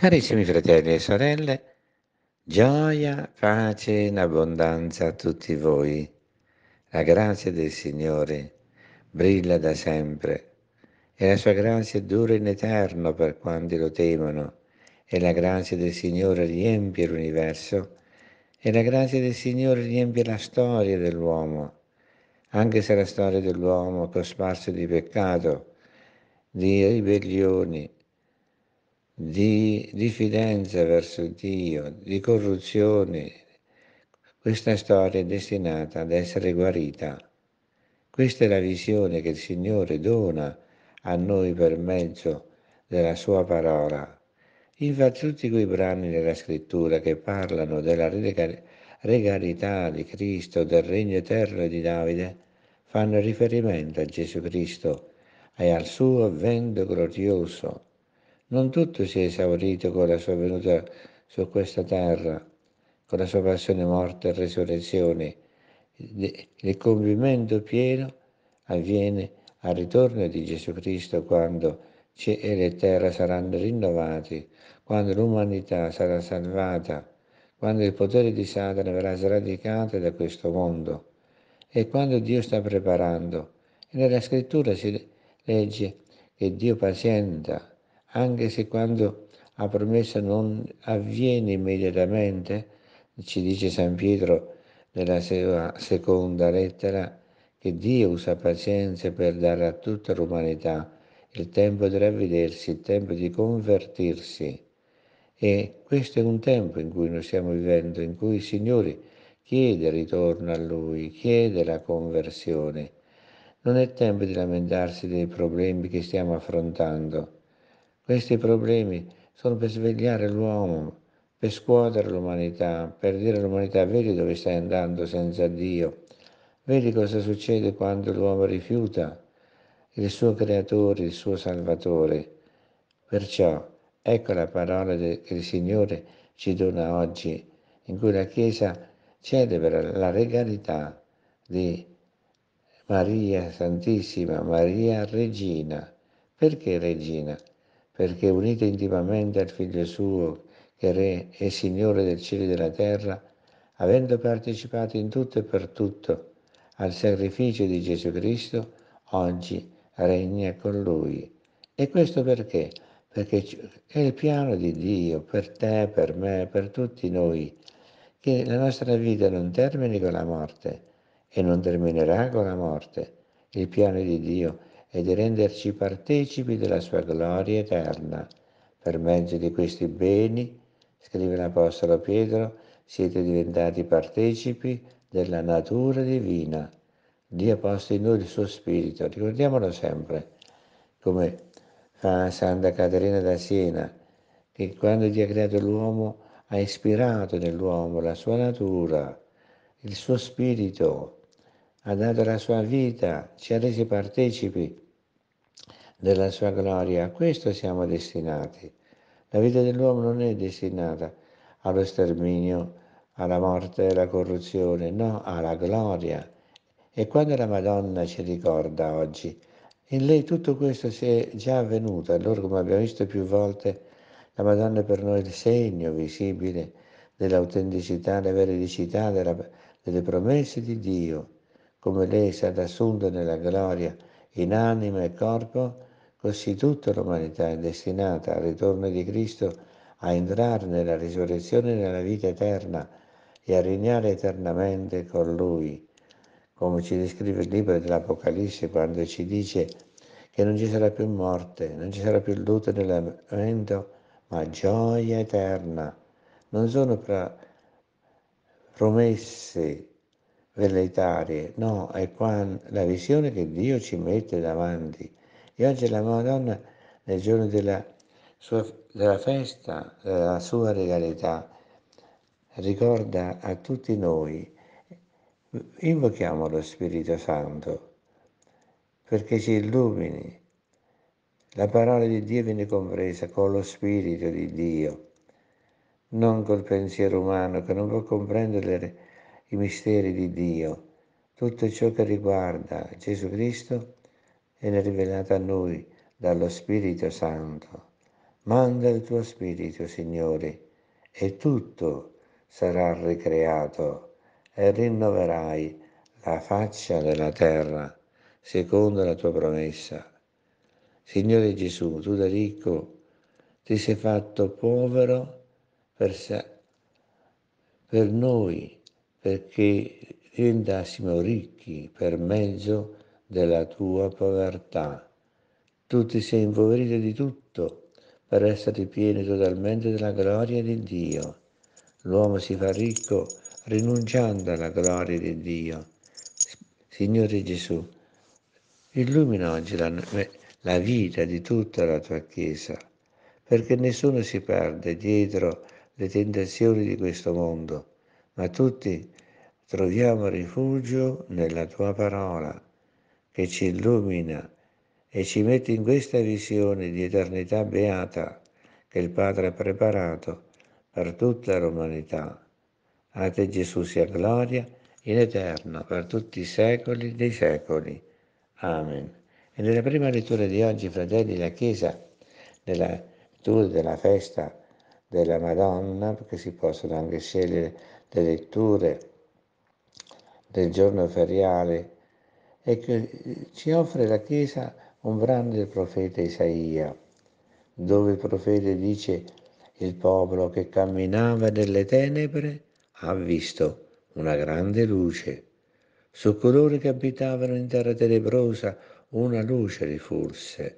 Carissimi fratelli e sorelle, gioia, pace in abbondanza a tutti voi. La grazia del Signore brilla da sempre e la sua grazia dura in eterno per quanti lo temono e la grazia del Signore riempie l'universo e la grazia del Signore riempie la storia dell'uomo, anche se la storia dell'uomo è cosparsa di peccato, di ribellioni, di diffidenza verso Dio, di corruzione, questa storia è destinata ad essere guarita. Questa è la visione che il Signore dona a noi per mezzo della sua parola. Infatti tutti quei brani della scrittura che parlano della regalità di Cristo, del regno eterno di Davide, fanno riferimento a Gesù Cristo e al suo avvento glorioso non tutto si è esaurito con la sua venuta su questa terra, con la sua passione, morte e resurrezione. Il compimento pieno avviene al ritorno di Gesù Cristo quando cielo e terra saranno rinnovati, quando l'umanità sarà salvata, quando il potere di Satana verrà sradicato da questo mondo e quando Dio sta preparando. E nella scrittura si legge che Dio pazienta anche se quando la promessa non avviene immediatamente, ci dice San Pietro nella sua seconda lettera, che Dio usa pazienza per dare a tutta l'umanità il tempo di ravvedersi, il tempo di convertirsi. E questo è un tempo in cui noi stiamo vivendo, in cui il Signore chiede il ritorno a Lui, chiede la conversione. Non è tempo di lamentarsi dei problemi che stiamo affrontando questi problemi sono per svegliare l'uomo, per scuotere l'umanità, per dire all'umanità vedi dove stai andando senza Dio, vedi cosa succede quando l'uomo rifiuta il suo creatore, il suo salvatore. Perciò ecco la parola che il Signore ci dona oggi, in cui la Chiesa celebra la regalità di Maria Santissima, Maria Regina. Perché Regina? perché unite intimamente al Figlio suo, che Re e Signore del cielo e della terra, avendo partecipato in tutto e per tutto al sacrificio di Gesù Cristo, oggi regna con Lui. E questo perché? Perché è il piano di Dio per te, per me, per tutti noi, che la nostra vita non termini con la morte e non terminerà con la morte. Il piano di Dio e di renderci partecipi della sua gloria eterna. Per mezzo di questi beni, scrive l'Apostolo Pietro, siete diventati partecipi della natura divina. Dio ha posto in noi il suo spirito, ricordiamolo sempre, come fa Santa Caterina da Siena, che quando Dio ha creato l'uomo ha ispirato nell'uomo la sua natura, il suo spirito, ha dato la sua vita, ci ha resi partecipi della sua gloria. A questo siamo destinati. La vita dell'uomo non è destinata allo sterminio, alla morte alla corruzione, no, alla gloria. E quando la Madonna ci ricorda oggi, in lei tutto questo si è già avvenuto. Allora, come abbiamo visto più volte, la Madonna è per noi il segno visibile dell'autenticità, della veridicità, della, delle promesse di Dio, come lei è stata assunta nella gloria in anima e corpo Così tutta l'umanità è destinata al ritorno di Cristo a entrare nella risurrezione e nella vita eterna e a regnare eternamente con Lui, come ci descrive il libro dell'Apocalisse quando ci dice che non ci sarà più morte, non ci sarà più lutto né lamento, ma gioia eterna. Non sono pra... promesse velleitarie, no, è qua la visione che Dio ci mette davanti e oggi la Madonna, nel giorno della, sua, della festa, della sua regalità, ricorda a tutti noi, invochiamo lo Spirito Santo perché ci illumini. La parola di Dio viene compresa con lo Spirito di Dio, non col pensiero umano che non può comprendere le, i misteri di Dio. Tutto ciò che riguarda Gesù Cristo è rivelata a noi dallo Spirito Santo. Manda il tuo Spirito, Signore, e tutto sarà ricreato e rinnoverai la faccia della terra secondo la tua promessa. Signore Gesù, tu da ricco ti sei fatto povero per, sa- per noi, perché diventassimo ricchi per mezzo della tua povertà. Tu ti sei impoverito di tutto per essere pieno totalmente della gloria di Dio. L'uomo si fa ricco rinunciando alla gloria di Dio. Signore Gesù, illumina oggi la, la vita di tutta la tua Chiesa, perché nessuno si perde dietro le tentazioni di questo mondo, ma tutti troviamo rifugio nella tua parola che ci illumina e ci mette in questa visione di eternità beata che il Padre ha preparato per tutta l'umanità. A te Gesù sia gloria in eterno per tutti i secoli dei secoli. Amen. E nella prima lettura di oggi, fratelli, la Chiesa, nella lettura della festa della Madonna, perché si possono anche scegliere le letture del giorno feriale e che eh, ci offre la Chiesa ombrando il profeta Isaia, dove il profeta dice il popolo che camminava nelle tenebre ha visto una grande luce. Su coloro che abitavano in terra tenebrosa una luce rifulse.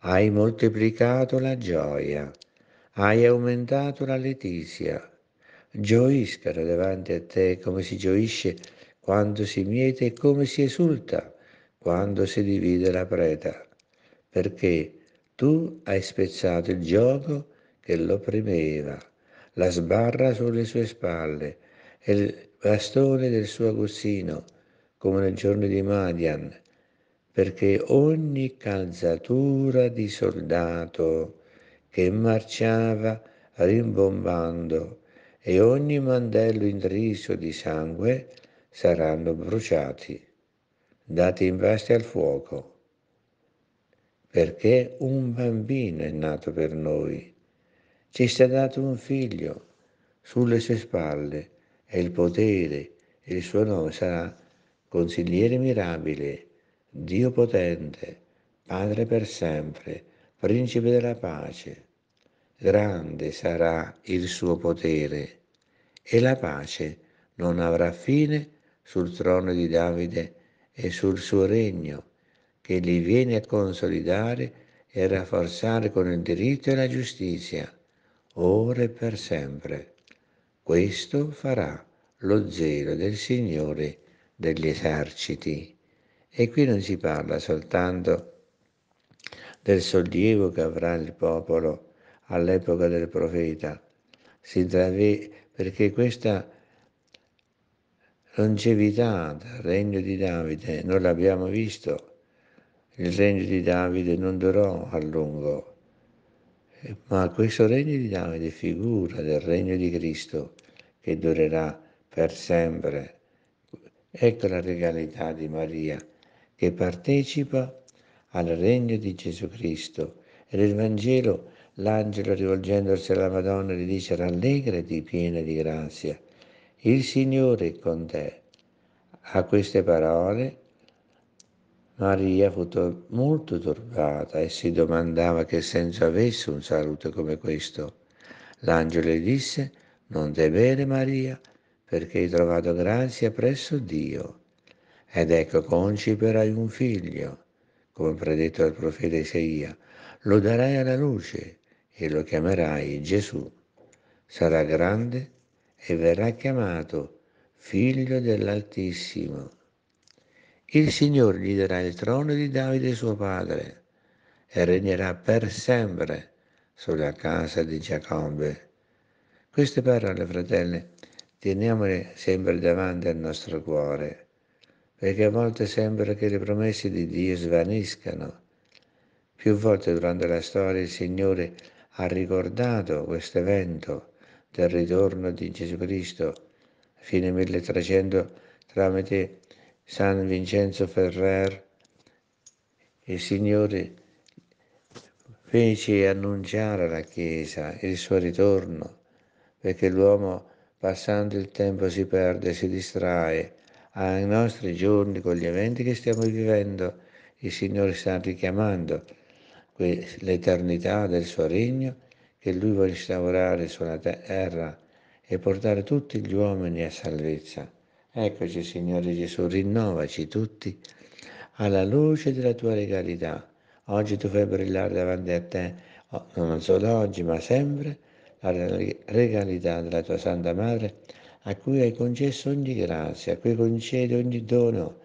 Hai moltiplicato la gioia, hai aumentato la letizia. Gioiscano davanti a te come si gioisce quando si miete e come si esulta quando si divide la preda, perché tu hai spezzato il gioco che l'opprimeva, la sbarra sulle sue spalle e il bastone del suo aguzzino, come nel giorno di Madian, perché ogni calzatura di soldato che marciava rimbombando e ogni mandello intriso di sangue saranno bruciati, dati in veste al fuoco, perché un bambino è nato per noi, ci sta dato un figlio sulle sue spalle e il potere e il suo nome sarà consigliere mirabile, Dio potente, Padre per sempre, principe della pace. Grande sarà il suo potere e la pace non avrà fine sul trono di Davide e sul suo regno, che li viene a consolidare e rafforzare con il diritto e la giustizia, ora e per sempre. Questo farà lo zelo del Signore degli eserciti. E qui non si parla soltanto del sollievo che avrà il popolo all'epoca del profeta, si trave, perché questa longevità dal regno di Davide, non l'abbiamo visto, il regno di Davide non durò a lungo, ma questo regno di Davide figura del regno di Cristo che durerà per sempre. Ecco la regalità di Maria che partecipa al regno di Gesù Cristo. E nel Vangelo l'angelo rivolgendosi alla Madonna gli dice rallegrati piena di grazia il Signore è con te. A queste parole Maria fu to- molto turbata e si domandava che senso avesse un saluto come questo. L'angelo le disse, non temere Maria, perché hai trovato grazia presso Dio. Ed ecco conciperai un figlio, come predetto dal profeta Isaia, lo darai alla luce e lo chiamerai Gesù. Sarà grande e verrà chiamato figlio dell'Altissimo. Il Signore gli darà il trono di Davide suo padre e regnerà per sempre sulla casa di Giacobbe. Queste parole, fratelli, teniamole sempre davanti al nostro cuore, perché a volte sembra che le promesse di Dio svaniscano. Più volte durante la storia il Signore ha ricordato questo evento del ritorno di Gesù Cristo, fine 1300, tramite San Vincenzo Ferrer, il Signore fece annunciare alla Chiesa il suo ritorno, perché l'uomo passando il tempo si perde, si distrae. Ai nostri giorni, con gli eventi che stiamo vivendo, il Signore sta richiamando l'eternità del suo regno che Lui vuole instaurare sulla terra e portare tutti gli uomini a salvezza. Eccoci, Signore Gesù, rinnovaci tutti alla luce della tua regalità. Oggi tu fai brillare davanti a te, non solo oggi, ma sempre, la regalità della tua Santa Madre, a cui hai concesso ogni grazia, a cui concedi ogni dono,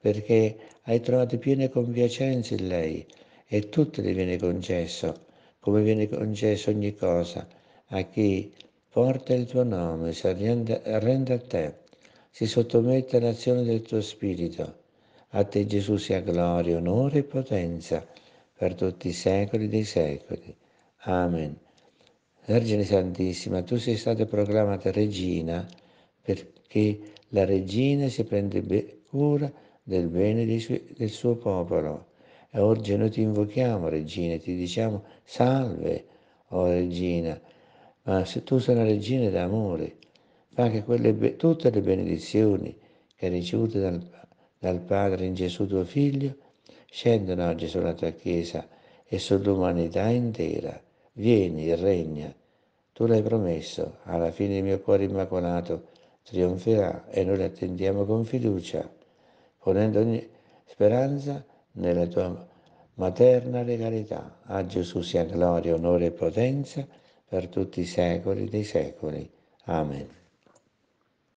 perché hai trovato piene compiacenze in lei e tutto le viene concesso come viene concesso ogni cosa a chi porta il tuo nome, si arrende a te, si sottomette all'azione del tuo spirito. A te Gesù sia gloria, onore e potenza per tutti i secoli dei secoli. Amen. Vergine Santissima, tu sei stata proclamata regina perché la regina si prende cura del bene del suo popolo. E oggi noi ti invochiamo, regina, e ti diciamo salve, o oh regina, ma se tu sei una regina d'amore, fa che quelle, tutte le benedizioni che hai ricevuto dal, dal Padre in Gesù tuo Figlio scendano oggi sulla tua Chiesa e sull'umanità intera. Vieni regna. Tu l'hai promesso, alla fine il mio cuore immacolato trionferà e noi lo attendiamo con fiducia, ponendo ogni speranza nella tua materna legalità. A Gesù sia gloria, onore e potenza per tutti i secoli dei secoli. Amen.